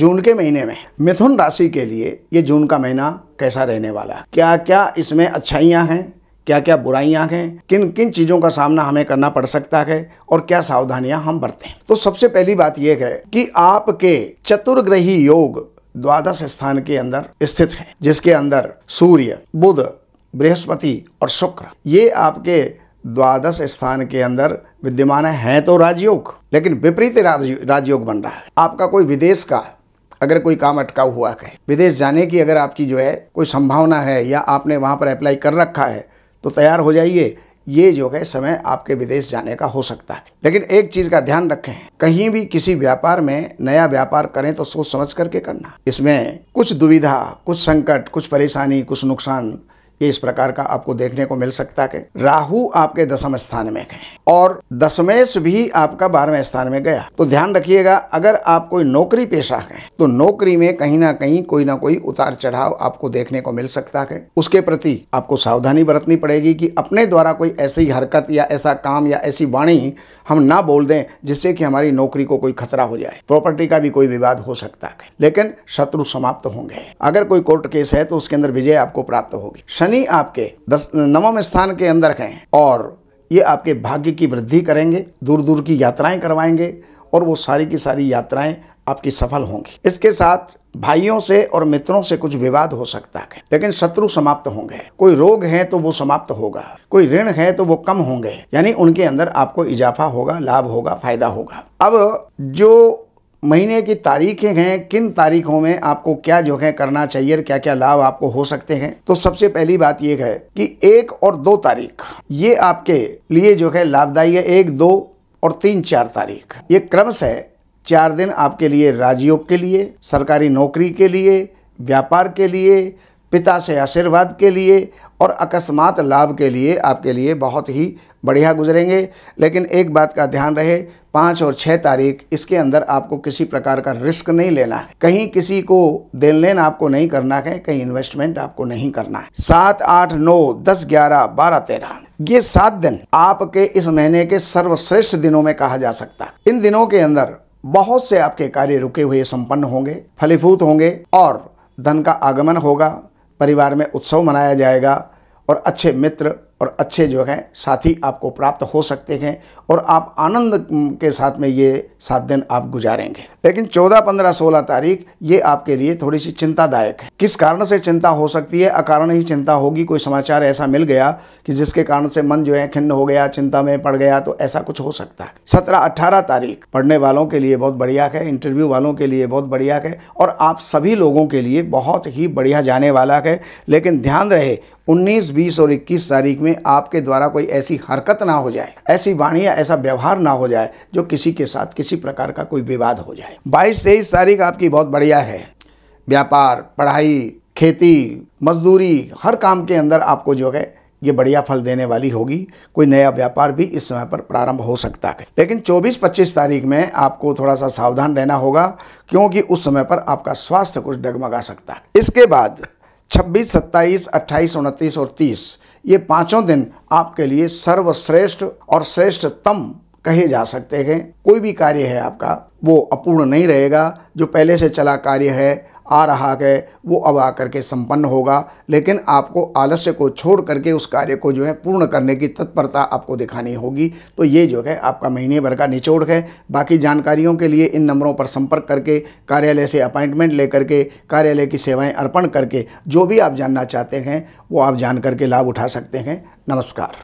जून के महीने में मिथुन राशि के लिए ये जून का महीना कैसा रहने वाला है क्या क्या इसमें अच्छाइयाँ हैं क्या क्या बुराइयां हैं किन किन चीज़ों का सामना हमें करना पड़ सकता है और क्या सावधानियां हम बरतें तो सबसे पहली बात यह है कि आपके चतुर्ग्रही योग द्वादश स्थान के अंदर स्थित है जिसके अंदर सूर्य बुध बृहस्पति और शुक्र ये आपके द्वादश स्थान के अंदर विद्यमान है तो राजयोग लेकिन विपरीत राजयोग बन रहा है आपका कोई विदेश का अगर कोई काम अटका हुआ है विदेश जाने की अगर आपकी जो है कोई संभावना है या आपने वहाँ पर अप्लाई कर रखा है तो तैयार हो जाइए ये जो है समय आपके विदेश जाने का हो सकता है लेकिन एक चीज़ का ध्यान रखें कहीं भी किसी व्यापार में नया व्यापार करें तो सोच समझ करके करना इसमें कुछ दुविधा कुछ संकट कुछ परेशानी कुछ नुकसान ये इस प्रकार का आपको देखने को मिल सकता है राहु आपके दसम स्थान में है और दसमेश भी आपका बारहवें स्थान में गया तो ध्यान रखिएगा अगर आप कोई नौकरी पेशा है तो नौकरी में कहीं ना कहीं कोई ना कोई उतार चढ़ाव आपको देखने को मिल सकता है उसके प्रति आपको सावधानी बरतनी पड़ेगी कि अपने द्वारा कोई ऐसी हरकत या ऐसा काम या ऐसी वाणी हम ना बोल दें जिससे कि हमारी नौकरी को कोई खतरा हो जाए प्रॉपर्टी का भी कोई विवाद हो सकता है लेकिन शत्रु समाप्त होंगे अगर कोई कोर्ट केस है तो उसके अंदर विजय आपको प्राप्त होगी शनि शनि आपके दस नवम स्थान के अंदर हैं और ये आपके भाग्य की वृद्धि करेंगे दूर दूर की यात्राएं करवाएंगे और वो सारी की सारी यात्राएं आपकी सफल होंगी इसके साथ भाइयों से और मित्रों से कुछ विवाद हो सकता है लेकिन शत्रु समाप्त होंगे कोई रोग है तो वो समाप्त होगा कोई ऋण है तो वो कम होंगे यानी उनके अंदर आपको इजाफा होगा लाभ होगा फायदा होगा अब जो महीने की तारीखें हैं किन तारीखों में आपको क्या जो है करना चाहिए क्या क्या लाभ आपको हो सकते हैं तो सबसे पहली बात यह है कि एक और दो तारीख ये आपके लिए जो है लाभदायी है एक दो और तीन चार तारीख ये क्रमश है चार दिन आपके लिए राजयोग के लिए सरकारी नौकरी के लिए व्यापार के लिए पिता से आशीर्वाद के लिए और अकस्मात लाभ के लिए आपके लिए बहुत ही बढ़िया गुजरेंगे लेकिन एक बात का ध्यान रहे पाँच और छः तारीख इसके अंदर आपको किसी प्रकार का रिस्क नहीं लेना है कहीं किसी को देन लेन आपको नहीं करना है कहीं इन्वेस्टमेंट आपको नहीं करना है सात आठ नौ दस ग्यारह बारह तेरह ये सात दिन आपके इस महीने के सर्वश्रेष्ठ दिनों में कहा जा सकता है इन दिनों के अंदर बहुत से आपके कार्य रुके हुए संपन्न होंगे फलीभूत होंगे और धन का आगमन होगा परिवार में उत्सव मनाया जाएगा और अच्छे मित्र और अच्छे जो हैं साथी आपको प्राप्त हो सकते हैं और आप आनंद के साथ में ये सात दिन आप गुजारेंगे लेकिन 14, 15, 16 तारीख ये आपके लिए थोड़ी सी चिंतादायक है किस कारण से चिंता हो सकती है अकारण ही चिंता होगी कोई समाचार ऐसा मिल गया कि जिसके कारण से मन जो है खिन्न हो गया चिंता में पड़ गया तो ऐसा कुछ हो सकता है सत्रह अट्ठारह तारीख पढ़ने वालों के लिए बहुत बढ़िया है इंटरव्यू वालों के लिए बहुत बढ़िया है और आप सभी लोगों के लिए बहुत ही बढ़िया जाने वाला है लेकिन ध्यान रहे 19, 20 और 21 तारीख में आपके द्वारा कोई ऐसी हरकत ना हो जाए ऐसी वाणी या ऐसा व्यवहार ना हो जाए जो किसी के साथ किसी प्रकार का कोई विवाद हो जाए बाईस तेईस तारीख आपकी बहुत बढ़िया है व्यापार पढ़ाई खेती मजदूरी हर काम के अंदर आपको जो है ये बढ़िया फल देने वाली होगी कोई नया व्यापार भी इस समय पर प्रारंभ हो सकता है लेकिन 24-25 तारीख में आपको थोड़ा सा सावधान रहना होगा क्योंकि उस समय पर आपका स्वास्थ्य कुछ डगमगा सकता है इसके बाद 26, 27, 28, 29 और 30 ये पांचों दिन आपके लिए सर्वश्रेष्ठ और श्रेष्ठतम कहे जा सकते हैं कोई भी कार्य है आपका वो अपूर्ण नहीं रहेगा जो पहले से चला कार्य है आ रहा है वो अब आकर के संपन्न होगा लेकिन आपको आलस्य को छोड़ करके उस कार्य को जो है पूर्ण करने की तत्परता आपको दिखानी होगी तो ये जो है आपका महीने भर का निचोड़ है बाकी जानकारियों के लिए इन नंबरों पर संपर्क करके कार्यालय से अपॉइंटमेंट लेकर के कार्यालय की सेवाएं अर्पण करके जो भी आप जानना चाहते हैं वो आप जान करके लाभ उठा सकते हैं नमस्कार